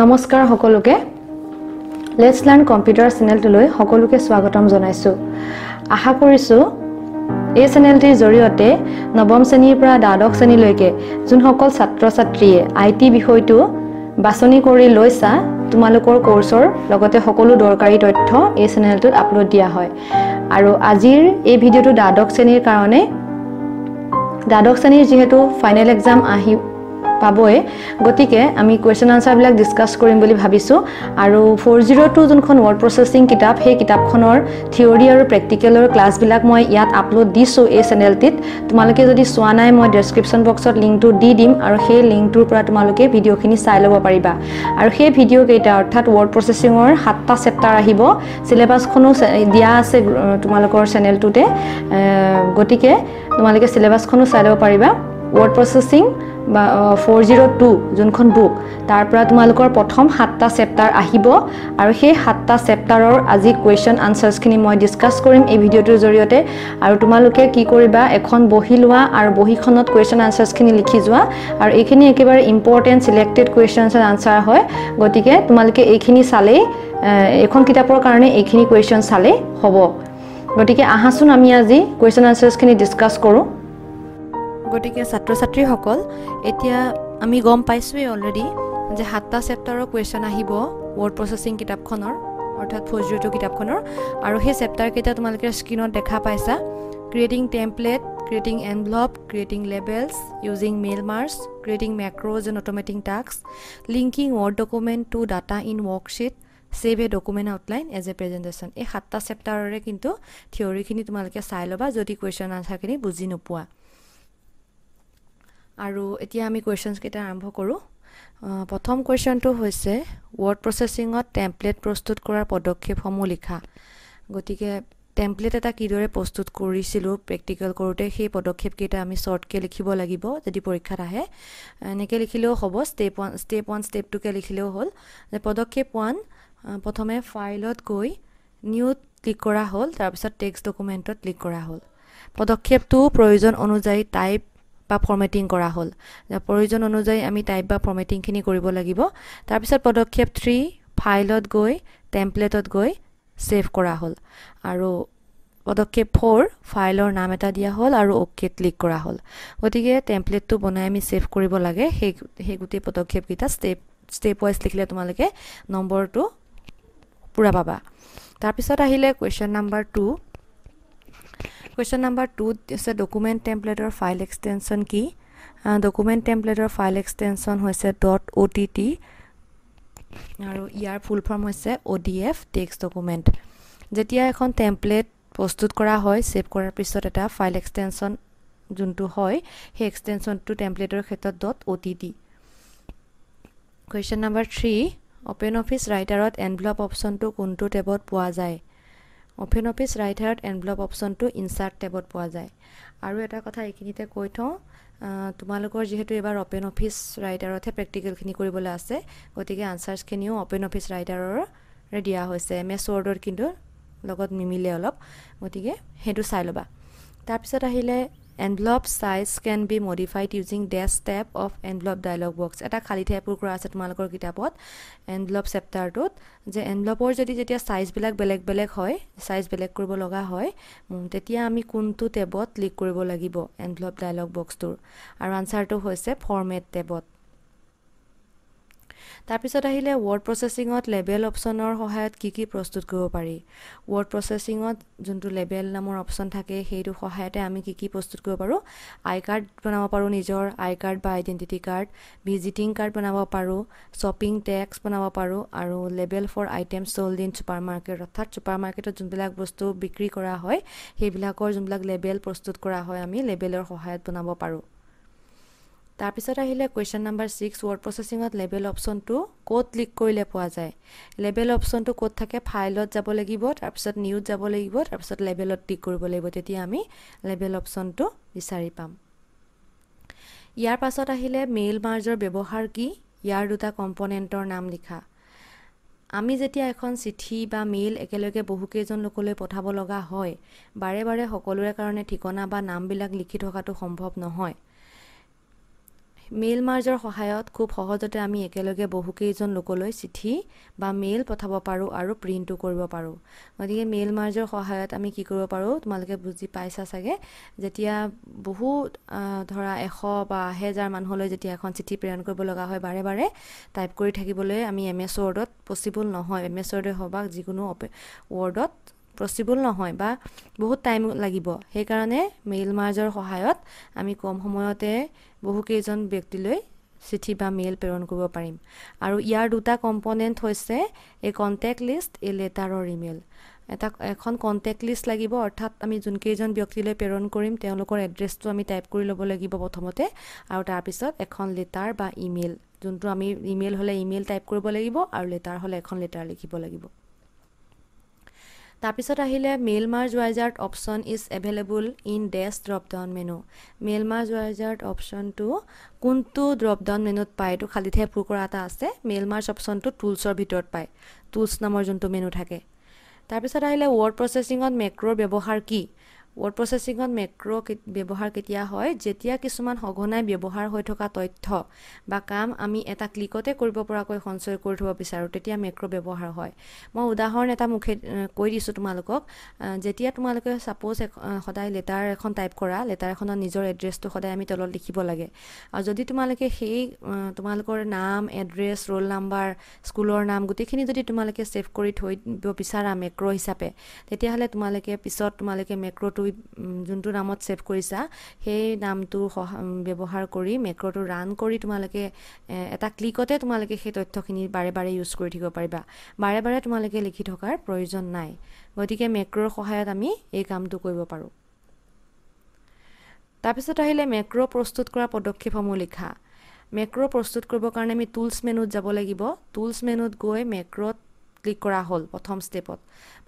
নমস্কাৰ সকলোকে let's learn computer চেনেলটোলৈ সকলোকে স্বাগতম জনাইছোঁ আশা কৰিছোঁ এই চেনেলটিৰ জৰিয়তে নৱম শ্ৰেণীৰ পৰা দ্বাদশ শ্ৰেণীলৈকে যোনসকল ছাত্ৰ ছাত্ৰীয়ে আই টি বিষয়টো বাছনি কৰি লৈছা তোমালোকৰ কৰ্চৰ লগতে সকলো দৰকাৰী তথ্য এই চেনেলটোত আপলোড দিয়া হয় আৰু আজিৰ এই ভিডিঅ'টো দ্বাদশ শ্ৰেণীৰ কাৰণে দ্বাদশ শ্ৰেণীৰ যিহেতু ফাইনেল এক্সাম আহি পাবই গতিকে আমি কুৱেশ্যন আনচাৰবিলাক ডিছকাছ কৰিম বুলি ভাবিছোঁ আৰু ফ'ৰ জিৰ' টু যোনখন ৱৰ্ড প্ৰচেছিং কিতাপ সেই কিতাপখনৰ থিয়ৰী আৰু প্ৰেক্টিকেলৰ ক্লাছবিলাক মই ইয়াত আপলোড দিছোঁ এই চেনেলটিত তোমালোকে যদি চোৱা নাই মই ডেছক্ৰিপশ্যন বক্সত লিংকটো দি দিম আৰু সেই লিংকটোৰ পৰা তোমালোকে ভিডিঅ'খিনি চাই ল'ব পাৰিবা আৰু সেই ভিডিঅ'কেইটা অৰ্থাৎ ৱৰ্ড প্ৰচেছিঙৰ সাতটা চেপ্টাৰ আহিব চিলেবাছখনো দিয়া আছে তোমালোকৰ চেনেলটোতে গতিকে তোমালোকে চিলেবাছখনো চাই ল'ব পাৰিবা ৱৰ্ড প্ৰচেছিং বা ফ'ৰ জিৰ' টু যোনখন বুক তাৰ পৰা তোমালোকৰ প্ৰথম সাতটা চেপ্টাৰ আহিব আৰু সেই সাতটা চেপ্টাৰৰ আজি কুৱেশ্যন আনচাৰ্ছখিনি মই ডিছকাছ কৰিম এই ভিডিঅ'টোৰ জৰিয়তে আৰু তোমালোকে কি কৰিবা এখন বহী লোৱা আৰু বহীখনত কুৱেশ্যন আনচাৰ্ছখিনি লিখি যোৱা আৰু এইখিনি একেবাৰে important selected questions and answer হয় গতিকে তোমালোকে এইখিনি চালেই এইখন কিতাপৰ কাৰণে এইখিনি কুৱেশ্যন চালেই হ'ব গতিকে আহাচোন আমি আজি কুৱেশ্যন আনচাৰ্ছখিনি ডিছকাছ কৰোঁ গতিকে ছাত্ৰ ছাত্ৰীসকল এতিয়া আমি গম পাইছোঁৱেই অলৰেডি যে সাতটা চেপ্টাৰৰ কুৱেশ্যন আহিব ৱৰ্ড প্ৰচেছিং কিতাপখনৰ অৰ্থাৎ ফৌজৰিটো কিতাপখনৰ আৰু সেই চেপ্টাৰকেইটা তোমালোকে স্ক্ৰীণত দেখা পাইছা creating template creating envelope creating labels using mail merge creating macros and automating task linking word document to data in worksheet save a document outline as a presentation এই সাতটা চেপ্টাৰৰে কিন্তু থিয়ৰিখিনি তোমালোকে চাই ল'বা যদি কুৱেশ্যন আনচাৰখিনি বুজি নোপোৱা আৰু এতিয়া আমি কুৱেশ্যনছকেইটা আৰম্ভ কৰোঁ প্ৰথম কুৱেশ্যনটো হৈছে ৱৰ্ড প্ৰচেছিঙত টেম্পলেট প্ৰস্তুত কৰাৰ পদক্ষেপসমূহ লিখা গতিকে টেম্পলেট এটা কিদৰে প্ৰস্তুত কৰিছিলোঁ প্ৰেক্টিকেল কৰোঁতে সেই পদক্ষেপকেইটা আমি শ্বৰ্টকৈ লিখিব লাগিব যদি পৰীক্ষাত আহে এনেকৈ লিখিলেও হ'ব step one step one step টুকে লিখিলেও হ'ল যে পদক্ষেপ ওৱান প্ৰথমে ফাইলত গৈ নিউত ক্লিক কৰা হ'ল তাৰপিছত টেক্সট ডকুমেণ্টত ক্লিক কৰা হ'ল পদক্ষেপটো প্ৰয়োজন অনুযায়ী টাইপ বা ফৰ্মেটিং কৰা হ'ল প্ৰয়োজন অনুযায়ী আমি টাইপ বা ফৰ্মেটিংখিনি কৰিব লাগিব তাৰপিছত পদক্ষেপ থ্ৰী ফাইলত গৈ টেম্পলেটত গৈ ছেভ কৰা হ'ল আৰু পদক্ষেপ ফ'ৰ ফাইলৰ নাম এটা দিয়া হ'ল আৰু অ'কে ক্লিক কৰা হ'ল গতিকে টেম্পলেটটো বনাই আমি ছেভ কৰিব লাগে সেই সেই গোটেই পদক্ষেপকেইটা ষ্টেপ ষ্টেপ ৱাইজ লিখিলে তোমালোকে নম্বৰটো পূৰা পাবা তাৰপিছত আহিলে question number two question number টুত আছে ডকুমেণ্ট টেম্পলেটৰ ফাইল এক্সটেনশ্যন কি ডকুমেণ্ট টেম্পলেটৰ ফাইল এক্সটেনশ্যন হৈছে ডট অ' টি টি আৰু ইয়াৰ ফুল ফৰ্ম হৈছে O' D F text document যেতিয়া এখন টেম্পলেট প্ৰস্তুত কৰা হয় ছেভ কৰাৰ পিছত এটা ফাইল এক্সটেনশ্যন যোনটো হয় সেই এক্সটেনশ্যনটো টেম্পলেটৰ ক্ষেত্ৰত dot O' T T question number three open office ৰাইটাৰত এনভেলপ অপশ্যনটো কোনটো টেবত পোৱা যায় open office writer envelope অপশ্যনটো ইনচাৰ্ট টেবত পোৱা যায় আৰু এটা কথা এইখিনিতে কৈ থওঁ তোমালোকৰ যিহেতু এইবাৰ অপেন অফিচ ৰাইটাৰতহে প্ৰেক্টিকেলখিনি কৰিবলৈ আছে গতিকে আনচাৰ্ছখিনিও অপেন অফিচ ৰাইটাৰৰে দিয়া হৈছে এম এছ ৱৰ্ডৰ কিন্তু লগত নিমিলে অলপ গতিকে সেইটো চাই ল'বা তাৰপিছত আহিলে envelope size can be modified using the tab of envelope dialog box এটা খালী ঠাই এপ্ৰুভ কৰা আছে তোমালোকৰ কিতাপত এনভলপ চেপ্টাৰটোত যে এনভলপৰ যদি যেতিয়া চাইজবিলাক বেলেগ বেলেগ হয় চাইজ বেলেগ কৰিব লগা হয় তেতিয়া আমি কোনটো টেবত ক্লিক কৰিব লাগিব এনভলপ ডায়লগ বক্সটোৰ আৰু আনচাৰটো হৈছে ফৰ্মেট টেবত তাৰপিছত আহিলে ৱৰ্ড প্ৰচেছিঙত লেবেল অপশ্যনৰ সহায়ত কি কি প্ৰস্তুত কৰিব পাৰি ৱৰ্ড প্ৰচেছিঙত যোনটো লেবেল নামৰ অপশ্যন থাকে সেইটো সহায়তে আমি কি কি প্ৰস্তুত কৰিব পাৰোঁ আই কাৰ্ড বনাব পাৰোঁ নিজৰ আই কাৰ্ড বা আইডেণ্টিটি কাৰ্ড ভিজিটিং কাৰ্ড বনাব পাৰোঁ শ্বপিং টেক্স বনাব পাৰোঁ আৰু label for item sold in supermarket অৰ্থাৎ ছুপাৰ মাৰ্কেটত যোনবিলাক বস্তু বিক্ৰী কৰা হয় সেইবিলাকৰ যোনবিলাক লেবেল প্ৰস্তুত কৰা হয় আমি লেবেলৰ সহায়ত বনাব পাৰোঁ তাৰপিছত আহিলে কুৱেশ্যন নাম্বাৰ ছিক্স ৱৰ্ড প্ৰচেছিঙত লেবেল অপশ্যনটো ক'ত ক্লিক কৰিলে পোৱা যায় লেবেল অপশ্যনটো ক'ত থাকে ফাইলত যাব লাগিব তাৰপিছত নিউজ যাব লাগিব তাৰপিছত লেবেলত ক্লিক কৰিব লাগিব তেতিয়া আমি লেবেল অপশ্যনটো বিচাৰি পাম ইয়াৰ পাছত আহিলে মেইল মাৰ্জৰ ব্যৱহাৰ কি ইয়াৰ দুটা কম্পনেণ্টৰ নাম লিখা আমি যেতিয়া এখন চিঠি বা মেইল একেলগে বহুকেইজন লোকলৈ পঠাব লগা হয় বাৰে বাৰে সকলোৰে কাৰণে ঠিকনা বা নামবিলাক লিখি থকাটো সম্ভৱ নহয় মেইল মাৰ্জৰ সহায়ত খুব সহজতে আমি একেলগে বহুকেইজন লোকলৈ চিঠি বা মেইল পঠাব পাৰোঁ আৰু প্ৰিণ্টো কৰিব পাৰোঁ গতিকে মেইল মাৰ্জৰ সহায়ত আমি কি কৰিব পাৰোঁ তোমালোকে বুজি পাইছা চাগে যেতিয়া বহুত ধৰা এশ বা হেজাৰ মানুহলৈ যেতিয়া এখন চিঠি প্ৰেৰণ কৰিব লগা হয় বাৰে বাৰে টাইপ কৰি থাকিবলৈ আমি এম এছ ৱৰ্ডত পচিবল নহয় এম এছ ৱৰ্ডে হওক বা যিকোনো ৱৰ্ডত পচিবল নহয় বা বহুত টাইম লাগিব সেইকাৰণে মেইল মাৰ্জৰ সহায়ত আমি কম সময়তে বহুকেইজন ব্যক্তিলৈ চিঠি বা মেইল প্ৰেৰণ কৰিব পাৰিম আৰু ইয়াৰ দুটা কম্পনেণ্ট হৈছে এই কণ্টেক্ট লিষ্ট এই লেটাৰৰ ইমেইল এটা এখন কণ্টেক্ট লিষ্ট লাগিব অৰ্থাৎ আমি যোনকেইজন ব্যক্তিলৈ প্ৰেৰণ কৰিম তেওঁলোকৰ এড্ৰেছটো আমি টাইপ কৰি ল'ব লাগিব প্ৰথমতে আৰু তাৰপিছত এখন লেটাৰ বা ইমেইল যোনটো আমি ইমেইল হ'লে ইমেইল টাইপ কৰিব লাগিব আৰু লেটাৰ হ'লে এখন লেটাৰ লিখিব লাগিব তাৰপিছত আহিলে mail merge wizard option is available in the drop down menu mail merge wizard অপশ্যনটো কোনটো ড্ৰপ ডাউন মেনুত পায় এইটো খালী ঠাই প্ৰুভ কৰা এটা আছে মেইল মাৰ্জ অপশ্যনটো টুলছৰ ভিতৰত পায় টুলছ নামৰ যোনটো মেনু থাকে তাৰপিছত আহিলে ৱৰ্ড প্ৰচেচিঙত মেক্ৰ'ৰ ব্যৱহাৰ কি ৱৰ্ড প্ৰচেছিঙত মেক্ৰ' ব্যৱহাৰ কেতিয়া হয় যেতিয়া কিছুমান সঘনাই ব্যৱহাৰ হৈ থকা তথ্য বা কাম আমি এটা ক্লিকতে কৰিব পৰাকৈ সঞ্চয় কৰি থ'ব বিচাৰোঁ তেতিয়া মেক্ৰ' ব্যৱহাৰ হয় মই উদাহৰণ এটা মুখে কৈ দিছোঁ তোমালোকক যেতিয়া তোমালোকে ছাপ'জ সদায় লেটাৰ এখন টাইপ কৰা লেটাৰ এখনত নিজৰ এড্ৰেছটো সদায় আমি তলত লিখিব লাগে আৰু যদি তোমালোকে সেই তোমালোকৰ নাম এড্ৰেছ ৰোল নাম্বাৰ স্কুলৰ নাম গোটেইখিনি যদি তোমালোকে ছেভ কৰি থৈ দিব বিচাৰা মেক্ৰ' হিচাপে তেতিয়াহ'লে তোমালোকে পিছত তোমালোকে মেক্ৰ'টো তুমি যোনটো নামত ছেভ কৰিছা সেই নামটো ব্যৱহাৰ কৰি মেক্ৰ'টো ৰান কৰি তোমালোকে এটা ক্লিকতে তোমালোকে সেই তথ্যখিনি বাৰে বাৰে ইউজ কৰি থাকিব পাৰিবা বাৰে বাৰে তোমালোকে লিখি থকাৰ প্ৰয়োজন নাই গতিকে মেক্ৰ'ৰ সহায়ত আমি এই কামটো কৰিব পাৰোঁ তাৰপিছত আহিলে মেক্ৰ' প্ৰস্তুত কৰা পদক্ষেপসমূহ লিখা মেক্ৰ' প্ৰস্তুত কৰিবৰ কাৰণে আমি টুলছ মেনুত যাব লাগিব টুলছ মেনুত গৈ মেক্ৰ'ত ক্লিক কৰা হ'ল প্ৰথম ষ্টেপত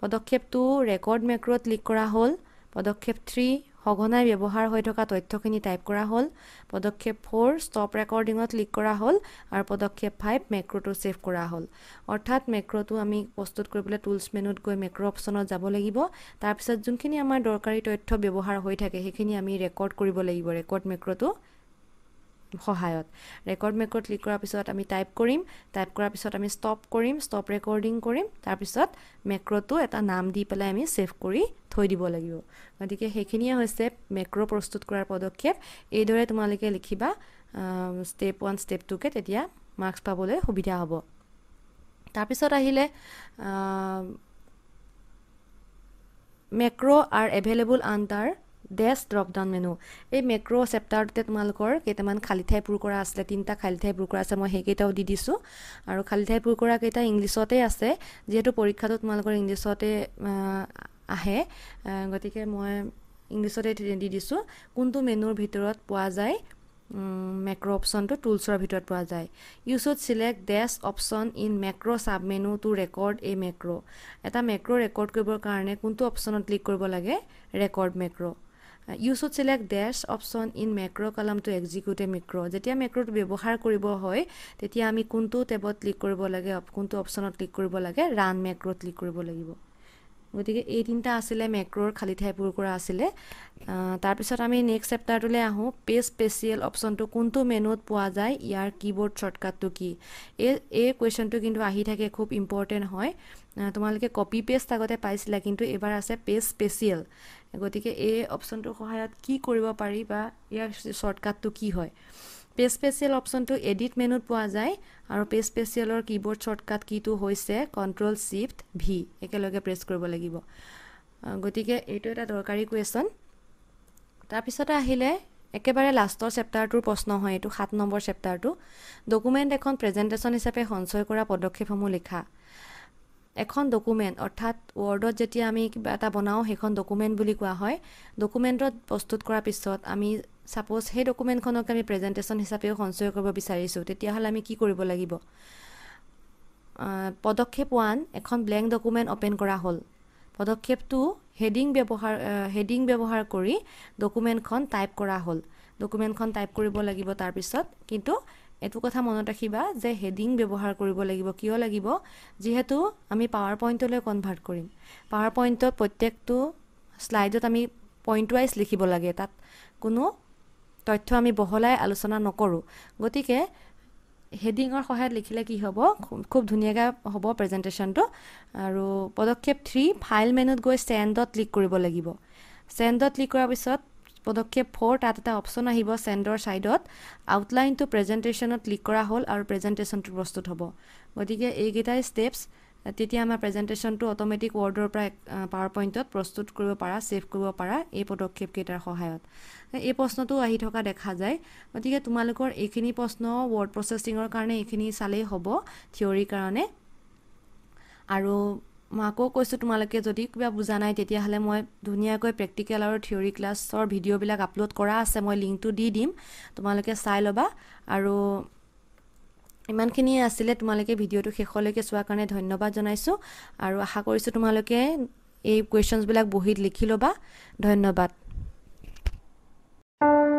পদক্ষেপটো ৰেকৰ্ড মেক্ৰ'ত ক্লিক কৰা হ'ল পদক্ষেপ থ্ৰী সঘনাই ব্যৱহাৰ হৈ থকা তথ্যখিনি টাইপ কৰা হ'ল পদক্ষেপ ফ'ৰ ষ্টপ ৰেকৰ্ডিঙত ক্লিক কৰা হ'ল আৰু পদক্ষেপ ফাইভ মেক্ৰ'টো ছেভ কৰা হ'ল অৰ্থাৎ মেক্ৰ'টো আমি প্ৰস্তুত কৰিবলৈ টুলছ মেনুত গৈ মেক্ৰ' অপশ্যনত যাব লাগিব তাৰপিছত যোনখিনি আমাৰ দৰকাৰী তথ্য ব্যৱহাৰ হৈ থাকে সেইখিনি আমি ৰেকৰ্ড কৰিব লাগিব ৰেকৰ্ড মেক্ৰ'টো সহায়ত ৰেকৰ্ড মেকৰ্ড ক্লিক কৰাৰ পিছত আমি টাইপ কৰিম টাইপ কৰাৰ পিছত আমি ষ্টপ কৰিম ষ্টপ ৰেকৰ্ডিং কৰিম তাৰপিছত মেক্ৰ'টো এটা নাম দি পেলাই আমি ছেভ কৰি থৈ দিব লাগিব গতিকে সেইখিনিয়ে হৈছে মেক্ৰ' প্ৰস্তুত কৰাৰ পদক্ষেপ এইদৰে তোমালোকে লিখিবা ষ্টেপ ওৱান ষ্টেপ টুকে তেতিয়া মাৰ্কছ পাবলৈ সুবিধা হ'ব তাৰপিছত আহিলে macro' are available under drop down menu এই মেক্ৰ' চেপ্টাৰটোতে তোমালোকৰ কেইটামান খালী ঠাই পূৰ কৰা আছিলে তিনিটা খালী ঠাই পূৰ কৰা আছে মই সেইকেইটাও দি দিছোঁ আৰু খালী ঠাই পূৰ কৰাকেইটা ইংলিছতে আছে যিহেতু পৰীক্ষাটো তোমালোকৰ ইংলিছতে আহে গতিকে মই ইংলিছতে দি দিছোঁ কোনটো মেনুৰ ভিতৰত পোৱা যায় মেক্ৰ' অপশ্যনটো টুলছৰ ভিতৰত পোৱা যায় you should select the option in macro' sub menu to record a macro' এটা মেক্ৰ' ৰেকৰ্ড কৰিবৰ কাৰণে কোনটো অপশ্যনত ক্লিক কৰিব লাগে record macro' you would select the option in macro' column to execute এ মেক্ৰ' যেতিয়া মেক্ৰ'ত ব্যৱহাৰ কৰিব হয় তেতিয়া আমি কোনটো টেবত ক্লিক কৰিব লাগে কোনটো অপশ্যনত ক্লিক কৰিব লাগে ৰান মেক্ৰ'ত ক্লিক কৰিব লাগিব গতিকে এই তিনিটা আছিলে মেক্ৰ'ৰ খালী ঠাইবোৰ কৰা আছিলে তাৰপিছত আমি নেক্সট চেপ্টাৰটোলৈ আহোঁ পে স্পেচিয়েল অপশ্যনটো কোনটো মেনুত পোৱা যায় ইয়াৰ কীবোৰ্ড শ্বৰ্টকাটটো কি এই এই কুৱেশ্যনটো কিন্তু আহি থাকে খুব ইম্পৰ্টেণ্ট হয় তোমালোকে কপি পেষ্ট আগতে পাইছিলা কিন্তু এইবাৰ আছে পে স্পেচিয়েল গতিকে এই অপশ্যনটোৰ সহায়ত কি কৰিব পাৰি বা ইয়াৰ শ্বৰ্টকাটটো কি হয় পে'জ স্পেচিয়েল অপশ্যনটো এডিট মেনুত পোৱা যায় আৰু পেজ স্পেচিয়েলৰ কীবৰ্ড শ্বৰ্টকাট কিটো হৈছে কণ্ট্ৰল ছিফ্ট ভি একেলগে প্ৰেছ কৰিব লাগিব গতিকে এইটো এটা দৰকাৰী কুৱেশ্যন তাৰপিছতে আহিলে একেবাৰে লাষ্টৰ চেপ্টাৰটোৰ প্ৰশ্ন হয় এইটো সাত নম্বৰ চেপ্টাৰটো ডকুমেণ্ট এখন প্ৰেজেণ্টেশ্যন হিচাপে সঞ্চয় কৰা পদক্ষেপসমূহ লিখা এখন ডকুমেণ্ট অৰ্থাৎ ৱৰ্ডত যেতিয়া আমি কিবা এটা বনাওঁ সেইখন ডকুমেণ্ট বুলি কোৱা হয় ডকুমেণ্টত প্ৰস্তুত কৰাৰ পিছত আমি ছাপ'জ সেই ডকুমেণ্টখনক আমি প্ৰেজেণ্টেশ্যন হিচাপেও সঞ্চয় কৰিব বিচাৰিছোঁ তেতিয়াহ'লে আমি কি কৰিব লাগিব পদক্ষেপ ওৱান এখন ব্লেংক ডকুমেণ্ট অ'পেন কৰা হ'ল পদক্ষেপ টু হেডিং ব্যৱহাৰ হেডিং ব্যৱহাৰ কৰি ডকুমেণ্টখন টাইপ কৰা হ'ল ডকুমেণ্টখন টাইপ কৰিব লাগিব তাৰপিছত কিন্তু এইটো কথা মনত ৰাখিবা যে হেডিং ব্যৱহাৰ কৰিব লাগিব কিয় লাগিব যিহেতু আমি পাৱাৰ পইণ্টলৈ কনভাৰ্ট কৰিম পাৱাৰ পইণ্টত প্ৰত্যেকটো শ্লাইডত আমি পইণ্ট ৱাইজ লিখিব লাগে তাত কোনো তথ্য আমি বহলাই আলোচনা নকৰোঁ গতিকে হেডিঙৰ সহায়ত লিখিলে কি হ'ব খুব ধুনীয়াকৈ হ'ব প্ৰেজেণ্টেশ্যনটো আৰু পদক্ষেপ থ্ৰী ফাইল মেনুত গৈ ষ্টেণ্ডত ক্লিক কৰিব লাগিব ষ্টেণ্ডত ক্লিক কৰাৰ পিছত পদক্ষেপ ফ'ৰ তাত এটা অপশ্যন আহিব চেণ্ডৰ ছাইডত আউটলাইনটো প্ৰেজেণ্টেশ্যনত ক্লিক কৰা হ'ল আৰু প্ৰেজেণ্টেশ্যনটো প্ৰস্তুত হ'ব গতিকে এইকেইটাই ষ্টেপছ তেতিয়া আমাৰ প্ৰেজেণ্টেশ্যনটো অট'মেটিক ৱৰ্ডৰ পৰা পাৱাৰ পইণ্টত প্ৰস্তুত কৰিব পাৰা ছেভ কৰিব পাৰা এই পদক্ষেপকেইটাৰ সহায়ত এই প্ৰশ্নটো আহি থকা দেখা যায় গতিকে তোমালোকৰ এইখিনি প্ৰশ্ন ৱৰ্ড প্ৰচেছিঙৰ কাৰণে এইখিনি চালেই হ'ব থিয়ৰীৰ কাৰণে আৰু মই আকৌ কৈছোঁ তোমালোকে যদি কিবা বুজা নাই তেতিয়াহ'লে মই ধুনীয়াকৈ প্ৰেক্টিকেল আৰু থিয়ৰী ক্লাছৰ ভিডিঅ'বিলাক আপলোড কৰা আছে মই লিংকটো দি দিম তোমালোকে চাই ল'বা আৰু ইমানখিনিয়ে আছিলে তোমালোকে ভিডিঅ'টো শেষলৈকে চোৱাৰ কাৰণে ধন্যবাদ জনাইছোঁ আৰু আশা কৰিছোঁ তোমালোকে এই কুৱেশ্যনছবিলাক বহীত লিখি ল'বা ধন্যবাদ